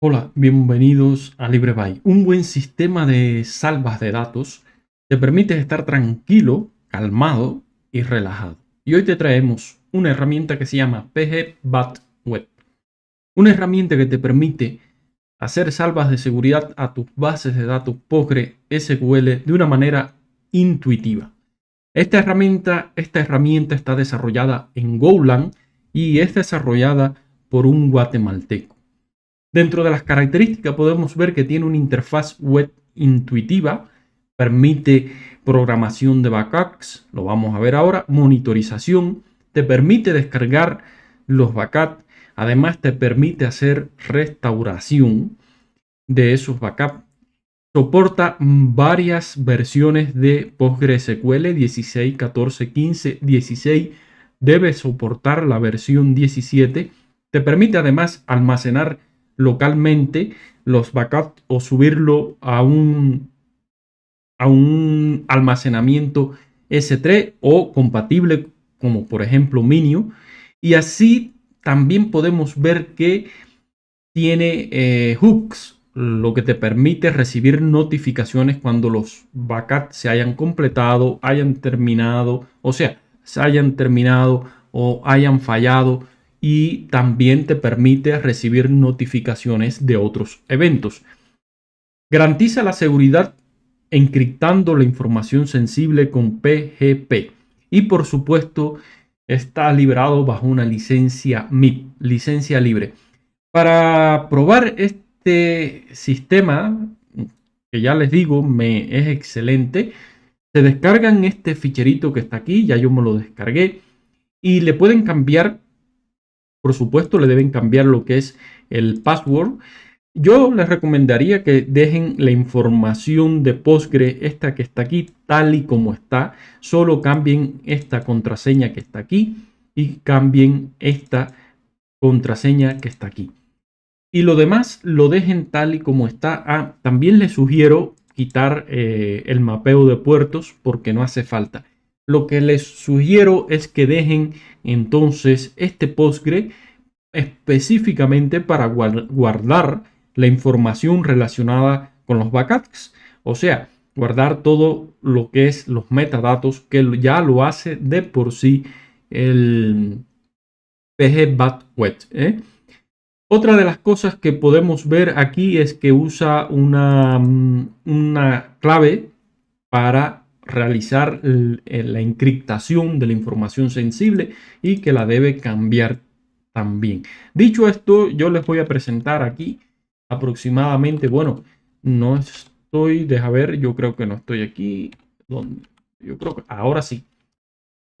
Hola, bienvenidos a LibreBuy. Un buen sistema de salvas de datos te permite estar tranquilo, calmado y relajado. Y hoy te traemos una herramienta que se llama PGBAT Una herramienta que te permite hacer salvas de seguridad a tus bases de datos PostgreSQL SQL de una manera intuitiva. Esta herramienta, esta herramienta está desarrollada en Golang y es desarrollada por un guatemalteco. Dentro de las características podemos ver que tiene una interfaz web intuitiva, permite programación de backups, lo vamos a ver ahora, monitorización, te permite descargar los backups, además te permite hacer restauración de esos backups. Soporta varias versiones de PostgreSQL 16, 14, 15, 16. Debe soportar la versión 17. Te permite además almacenar localmente los backups o subirlo a un, a un almacenamiento S3 o compatible como por ejemplo Minio. Y así también podemos ver que tiene eh, hooks, lo que te permite recibir notificaciones cuando los backups se hayan completado, hayan terminado, o sea, se hayan terminado o hayan fallado y también te permite recibir notificaciones de otros eventos. Garantiza la seguridad encriptando la información sensible con PGP y por supuesto está liberado bajo una licencia MIP, licencia libre. Para probar este sistema, que ya les digo, me es excelente, se descargan este ficherito que está aquí, ya yo me lo descargué, y le pueden cambiar por supuesto, le deben cambiar lo que es el password. Yo les recomendaría que dejen la información de Postgre, esta que está aquí, tal y como está. Solo cambien esta contraseña que está aquí y cambien esta contraseña que está aquí. Y lo demás lo dejen tal y como está. Ah, también les sugiero quitar eh, el mapeo de puertos porque no hace falta lo que les sugiero es que dejen entonces este Postgre específicamente para guardar la información relacionada con los backups. O sea, guardar todo lo que es los metadatos que ya lo hace de por sí el pgbatwet. web. ¿eh? Otra de las cosas que podemos ver aquí es que usa una, mm, una clave para realizar eh, la encriptación de la información sensible y que la debe cambiar también. Dicho esto, yo les voy a presentar aquí aproximadamente, bueno, no estoy, deja ver, yo creo que no estoy aquí, yo creo que ahora sí.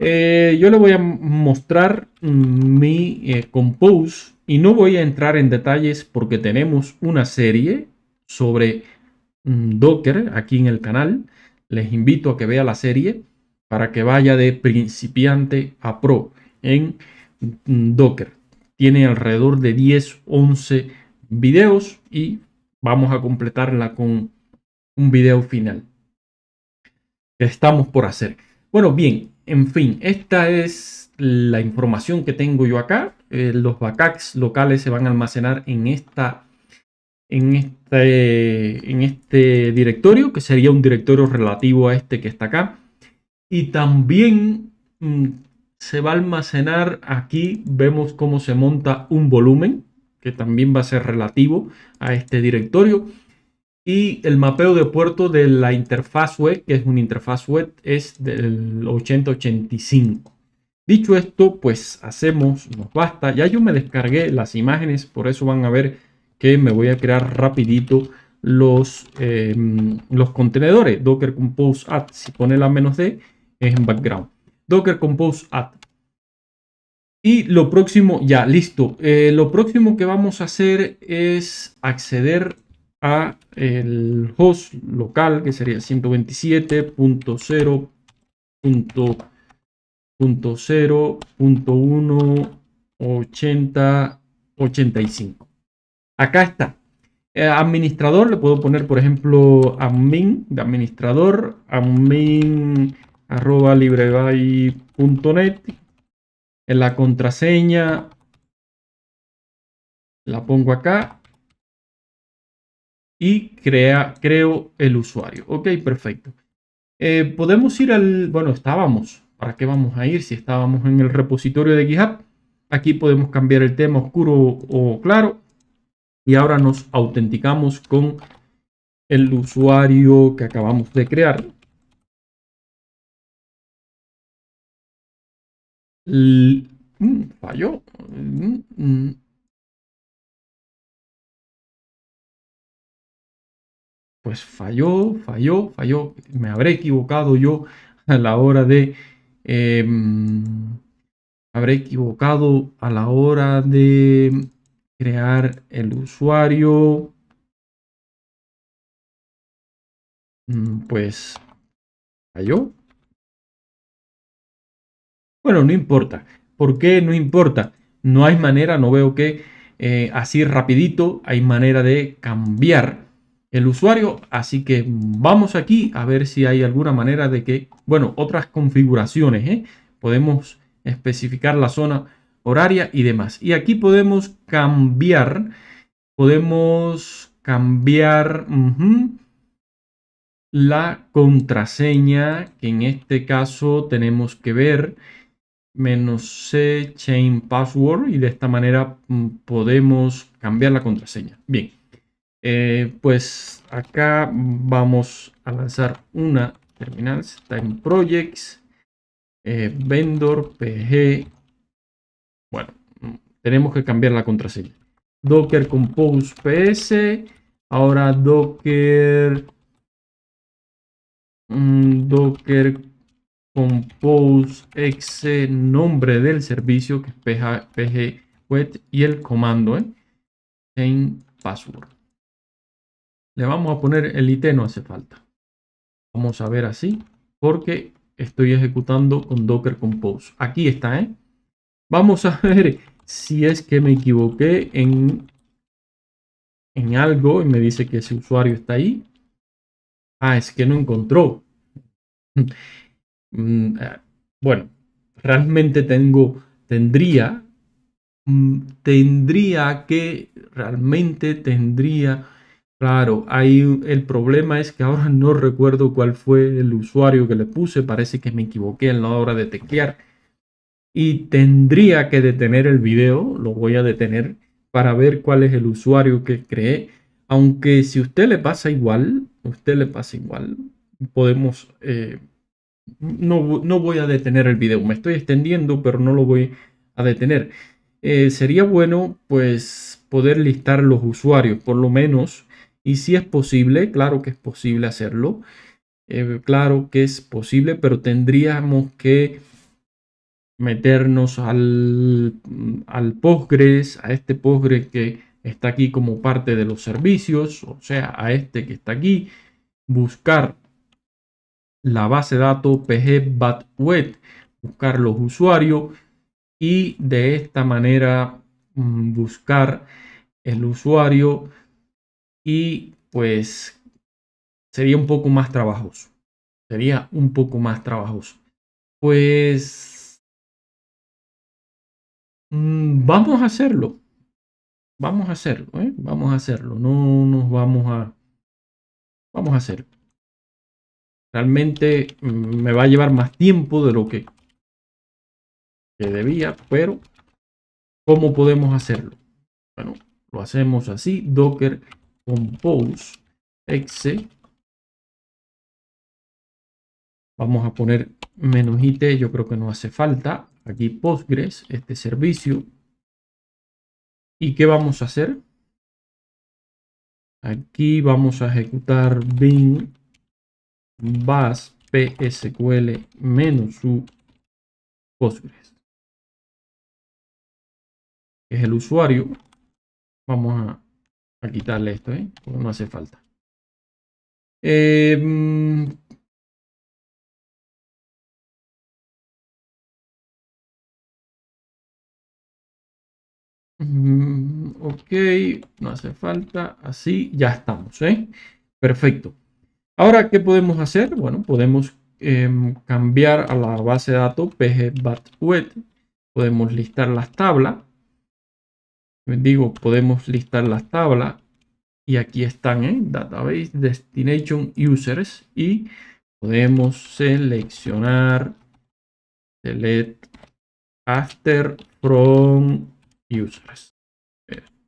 Eh, yo les voy a mostrar mi eh, Compose y no voy a entrar en detalles porque tenemos una serie sobre mm, Docker aquí en el canal les invito a que vea la serie para que vaya de principiante a pro en Docker. Tiene alrededor de 10, 11 videos y vamos a completarla con un video final. estamos por hacer. Bueno, bien, en fin, esta es la información que tengo yo acá. Eh, los backups locales se van a almacenar en esta este, en este, directorio, que sería un directorio relativo a este que está acá. Y también mm, se va a almacenar aquí, vemos cómo se monta un volumen, que también va a ser relativo a este directorio. Y el mapeo de puerto de la interfaz web, que es una interfaz web, es del 8085. Dicho esto, pues hacemos, nos basta. Ya yo me descargué las imágenes, por eso van a ver que me voy a crear rapidito los, em, los contenedores. Docker Compose Add, si pone la menos D, es en background. Docker Compose Add. Y lo próximo, ya, listo. Eh, lo próximo que vamos a hacer es acceder a el host local, que sería 127.0.0.1.8085. Acá está. Eh, administrador, le puedo poner, por ejemplo, admin de administrador, admin En la contraseña la pongo acá y crea, creo el usuario. Ok, perfecto. Eh, podemos ir al, bueno, estábamos, ¿para qué vamos a ir si estábamos en el repositorio de GitHub? Aquí podemos cambiar el tema oscuro o claro y ahora nos autenticamos con el usuario que acabamos de crear. Mm, falló. Mm, mm. Pues falló, falló, falló. Me habré equivocado yo a la hora de... Em, habré equivocado a la hora de crear el usuario. Mm, pues cayó. Bueno, no importa. ¿Por qué no importa? No hay manera, no veo que eh, así rapidito hay manera de cambiar el usuario. Así que vamos aquí a ver si hay alguna manera de que, bueno, otras configuraciones. ¿eh? Podemos especificar la zona horaria y demás. Y aquí podemos cambiar, podemos cambiar la contraseña, que en este caso tenemos que ver menos C chain password y de esta manera mm, podemos cambiar la contraseña. Bien, eh, pues acá vamos a lanzar una terminal, está projects, eh, vendor pg bueno, mm, tenemos que cambiar la contraseña. Docker Compose PS. Ahora Docker. Mm, Docker Compose exe nombre del servicio que es pg, y el comando ¿eh? en password. Le vamos a poner el IT no hace falta. Vamos a ver así porque estoy ejecutando con Docker Compose. Aquí está, ¿eh? Vamos a ver si es que me equivoqué en, en algo y me dice que ese usuario está ahí. Ah, es que no encontró. Mm, eh, bueno, realmente tengo, tendría, mm, tendría que, realmente tendría, claro, ahí el problema es que ahora no recuerdo cuál fue el usuario que le puse, parece que me equivoqué en la hora de teclear y tendría que detener el video, lo voy a detener para ver cuál es el usuario que cree Aunque si usted le pasa igual, usted le pasa igual, podemos... Eh, no, no voy a detener el video, me estoy extendiendo, pero no lo voy a detener. Eh, sería bueno pues poder listar los usuarios, por lo menos, y si es posible, claro que es posible hacerlo, eh, claro que es posible, pero tendríamos que meternos al, al Postgres, a este Postgres que está aquí como parte de los servicios, o sea, a este que está aquí, buscar la base de datos pgbatweb, buscar los usuarios y de esta manera mm, buscar el usuario y pues sería un poco más trabajoso. Sería un poco más trabajoso. Pues Mm, vamos a hacerlo. Vamos a hacerlo, ¿eh? Vamos a hacerlo. No nos vamos a... Vamos a hacerlo. Realmente mm, me va a llevar más tiempo de lo que, que debía, pero ¿cómo podemos hacerlo? Bueno, lo hacemos así. Docker compose exe. Vamos a poner menos IT, yo creo que no hace falta aquí Postgres, este servicio. ¿Y qué vamos a hacer? Aquí vamos a ejecutar bin bas psql menos su Postgres. es el usuario. Vamos a, quitarle esto, ¿eh? no hace falta. Eh, mm, Mm, ok, no hace falta. Así ya estamos. ¿eh? Perfecto. Ahora, ¿qué podemos hacer? Bueno, podemos em, cambiar a la base de datos pgbatwet. Podemos listar las tablas. Digo, podemos listar las tablas. Y aquí están, en ¿eh? Database Destination Users. Y podemos seleccionar Select After From users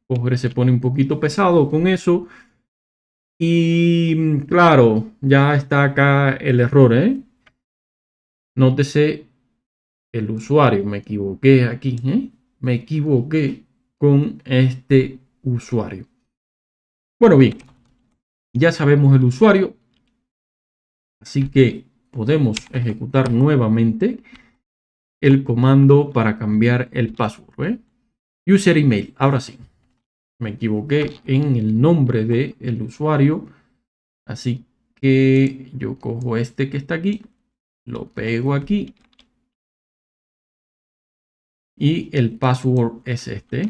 pobre eh, se pone un poquito pesado con eso. Y mm, claro, ya está acá el error, ¿eh? Nótese el usuario, me equivoqué aquí, ¿eh? Me equivoqué con este usuario. Bueno, bien, ya sabemos el usuario, así que podemos ejecutar nuevamente el comando para cambiar el password, ¿eh? User email, ahora sí. Me equivoqué en el nombre del usuario. Así que yo cojo este que está aquí, lo pego aquí. Y el password es este.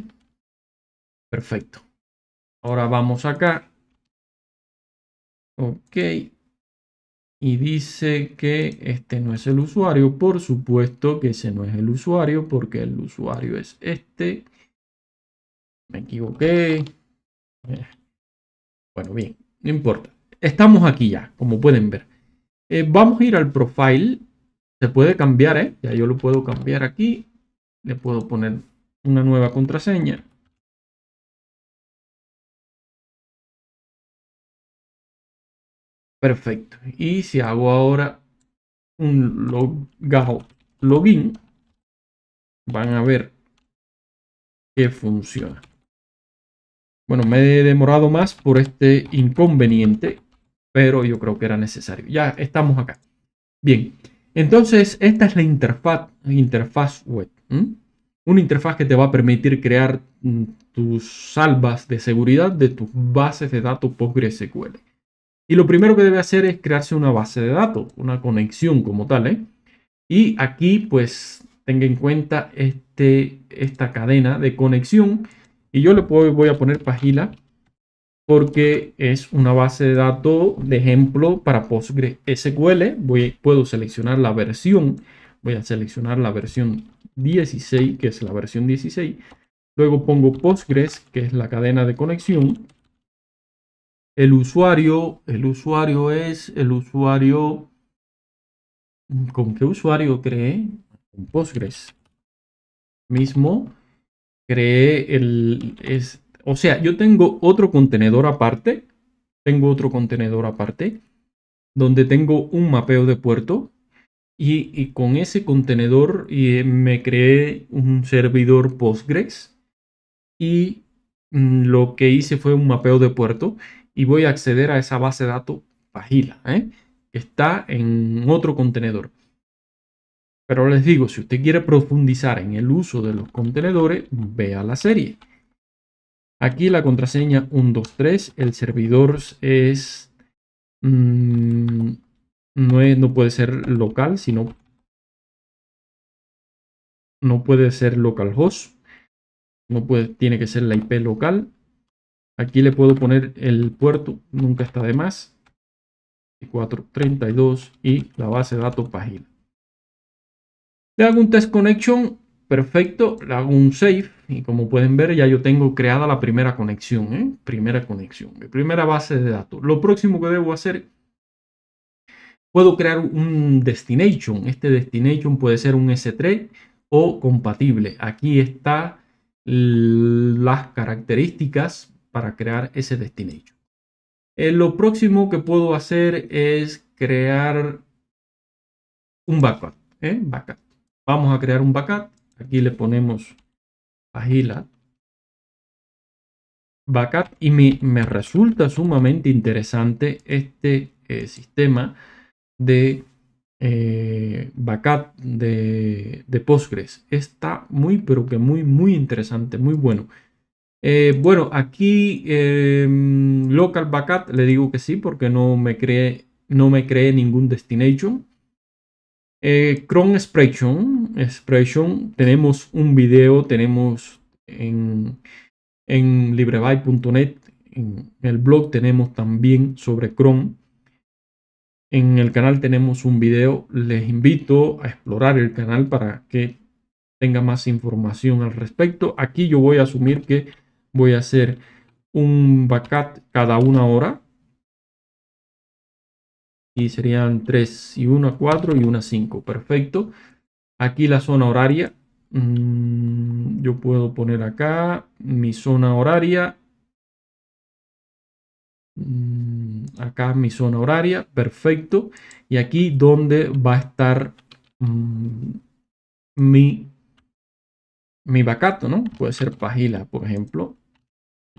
Perfecto. Ahora vamos acá. Ok. Y dice que este no es el usuario. Por supuesto que ese no es el usuario porque el usuario es este. Me equivoqué. Eh, bueno, bien, no importa. Estamos aquí ya, como pueden ver. Eh, vamos a ir al profile. Se puede cambiar, ¿eh? Ya yo lo puedo cambiar aquí. Le puedo poner una nueva contraseña. Perfecto. Y si hago ahora un log login, van a ver que funciona. Bueno, me he demorado más por este inconveniente, pero yo creo que era necesario. Ya estamos acá. Bien, entonces esta es la interfaz, web. Una interfaz que te va a permitir crear mm, tus salvas de seguridad de tus bases de datos PostgreSQL. Y lo primero que debe hacer es crearse una base de datos, una conexión como tal. ¿eh? Y aquí pues tenga en cuenta este, esta cadena de conexión y yo le voy a poner Pagila porque es una base de datos de ejemplo para PostgreSQL. Voy, puedo seleccionar la versión. Voy a seleccionar la versión 16, que es la versión 16. Luego pongo Postgres, que es la cadena de conexión. El usuario, el usuario es el usuario... ¿Con qué usuario cree? Con Postgres. Mismo creé el... o sea, yo tengo otro contenedor aparte. Tengo otro contenedor aparte donde tengo un mapeo de puerto y, con ese contenedor y me creé un servidor Postgres y mm, lo que hice fue un mapeo de puerto y voy a acceder a esa base de datos Pagila, ¿eh? está en otro contenedor. Pero les digo, si usted quiere profundizar en el uso de los contenedores, vea la serie. Aquí la contraseña 123, el servidor es, mm, no no puede ser local, sino no puede ser localhost. No puede, tiene que ser la IP local. Aquí le puedo poner el puerto, nunca está de más. 432 y la base de datos página. Le hago un test connection, perfecto, le hago un save y como pueden ver ya yo tengo creada la primera conexión, ¿eh? primera conexión, mi primera base de datos. Lo próximo que debo hacer, puedo crear un destination. Este destination puede ser un S3 o compatible. Aquí están las características para crear ese destination. Eh, lo próximo que puedo hacer es crear un backup. ¿eh? backup. Vamos a crear un backup. Aquí le ponemos Agila backup y me, resulta sumamente interesante este eh, sistema de eh, backup de, de, Postgres. Está muy, pero que muy, muy interesante, muy bueno. Eh, bueno, aquí em, local backup le digo que sí porque no me cree, no me cree ningún destination. Eh, Chrome Expression, Expression, tenemos un video, tenemos en, en en el blog tenemos también sobre Chrome. En el canal tenemos un video, les invito a explorar el canal para que tenga más información al respecto. Aquí yo voy a asumir que voy a hacer un backup cada una hora serían 3 y 1 a 4 y 1 a 5. Perfecto. Aquí la zona horaria. Mm, yo puedo poner acá mi zona horaria. Mm, acá mi zona horaria. Perfecto. Y aquí donde va a estar mm, mi, mi vacato, ¿no? Puede ser pagila, por ejemplo.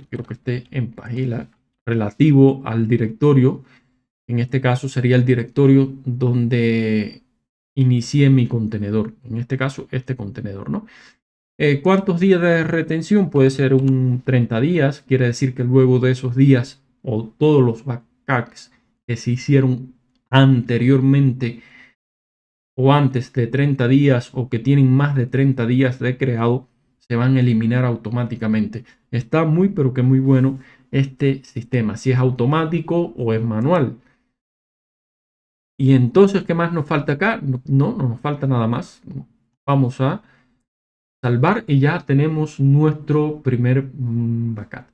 Quiero que esté en pagila relativo al directorio en este caso sería el directorio donde inicié mi contenedor. En este caso, este contenedor, ¿no? Eh, ¿Cuántos días de retención? Puede ser un 30 días. Quiere decir que luego de esos días o todos los backups que se hicieron anteriormente o antes de 30 días o que tienen más de 30 días de creado se van a eliminar automáticamente. Está muy pero que muy bueno este sistema, si es automático o es manual. Y entonces, ¿qué más nos falta acá? No, no, nos falta nada más. Vamos a salvar y ya tenemos nuestro primer mm, backup.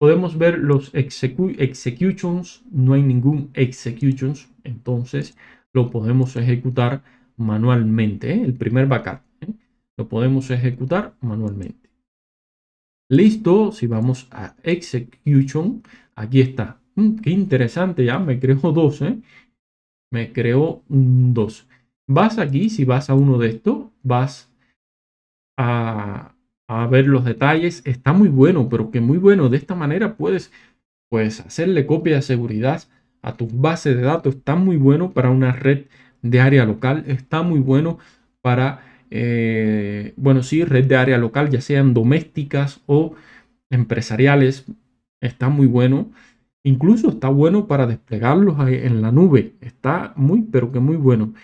Podemos ver los executions, no hay ningún executions, entonces lo podemos ejecutar manualmente, ¿eh? el primer backup. ¿eh? Lo podemos ejecutar manualmente. Listo, si vamos a execution, aquí está. Mm, qué interesante, ya me creo dos, ¿eh? me creó dos. Vas aquí, si vas a uno de estos, vas a, ver los detalles. Está muy bueno, pero que muy bueno. De esta manera puedes pues, hacerle copia de seguridad a tus bases de datos. Está muy bueno para una red de área local. Está muy bueno para, eh, bueno, sí, red de área local, ya sean domésticas o empresariales. Está muy bueno. Incluso está bueno para desplegarlos en la nube. Está muy, pero que muy bueno.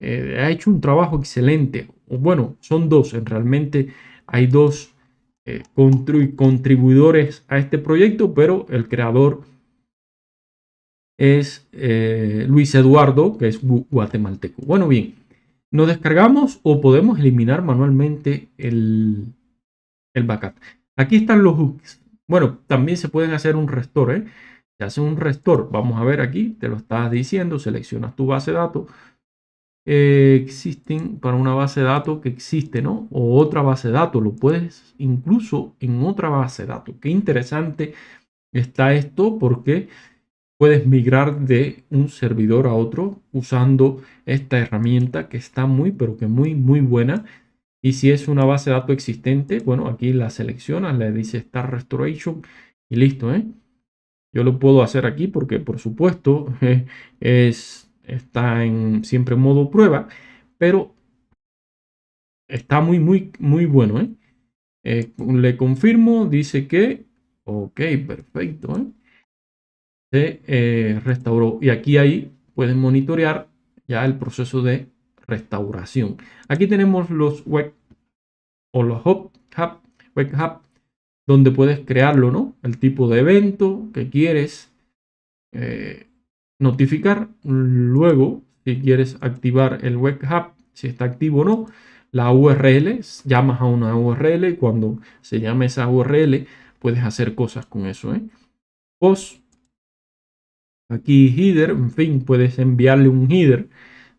Eh, ha hecho un trabajo excelente. Bueno, son dos. Realmente hay dos eh, contribuidores a este proyecto, pero el creador es eh, Luis Eduardo, que es guatemalteco. Bueno, bien. Nos descargamos o podemos eliminar manualmente el, backup. Aquí están los hooks. Bueno, también se pueden hacer un restore. Se hace un restore. Vamos a ver aquí, te lo estás diciendo, seleccionas tu base de datos. Eh, existen para una base de datos que existe, ¿no? O otra base de datos, lo puedes incluso en otra base de datos. Qué interesante está esto porque puedes migrar de un servidor a otro usando esta herramienta que está muy, pero que muy, muy buena. Y si es una base de datos existente, bueno, aquí la seleccionas, le dice Start Restoration y listo, ¿eh? Yo lo puedo hacer aquí porque por supuesto eh, es, está en siempre en modo prueba, pero está muy, muy, muy bueno. ¿eh? Eh, le confirmo, dice que, ok, perfecto. Se restauró y aquí ahí pueden monitorear ya el proceso de restauración. Aquí tenemos los web o los hub, hub, donde puedes crearlo, ¿no? El tipo de evento que quieres eh, notificar. Luego, si quieres activar el web app, si está activo o no, la URL, llamas a una URL y cuando se llame esa URL puedes hacer cosas con eso, ¿eh? Post, aquí header, en fin, puedes enviarle un header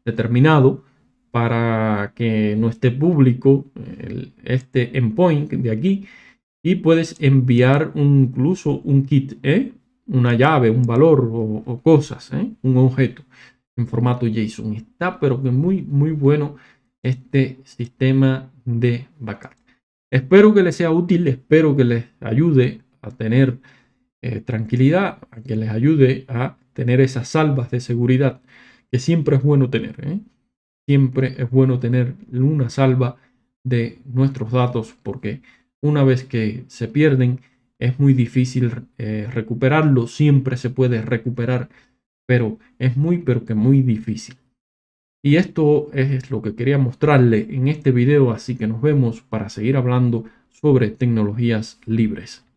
determinado para que no esté público este endpoint de aquí y puedes enviar incluso un kit, ¿eh? una llave, un valor o, cosas, ¿eh? un objeto en formato JSON. Está pero que muy, muy bueno este sistema de backup. Espero que les sea útil, espero que les ayude a tener eh, tranquilidad, que les ayude a tener esas salvas de seguridad que siempre es bueno tener. ¿eh? Siempre es bueno tener una salva de nuestros datos porque una vez que se pierden, es muy difícil eh, recuperarlo. Siempre se puede recuperar, pero es muy, pero que muy difícil. Y esto es lo que quería mostrarle en este video, así que nos vemos para seguir hablando sobre tecnologías libres.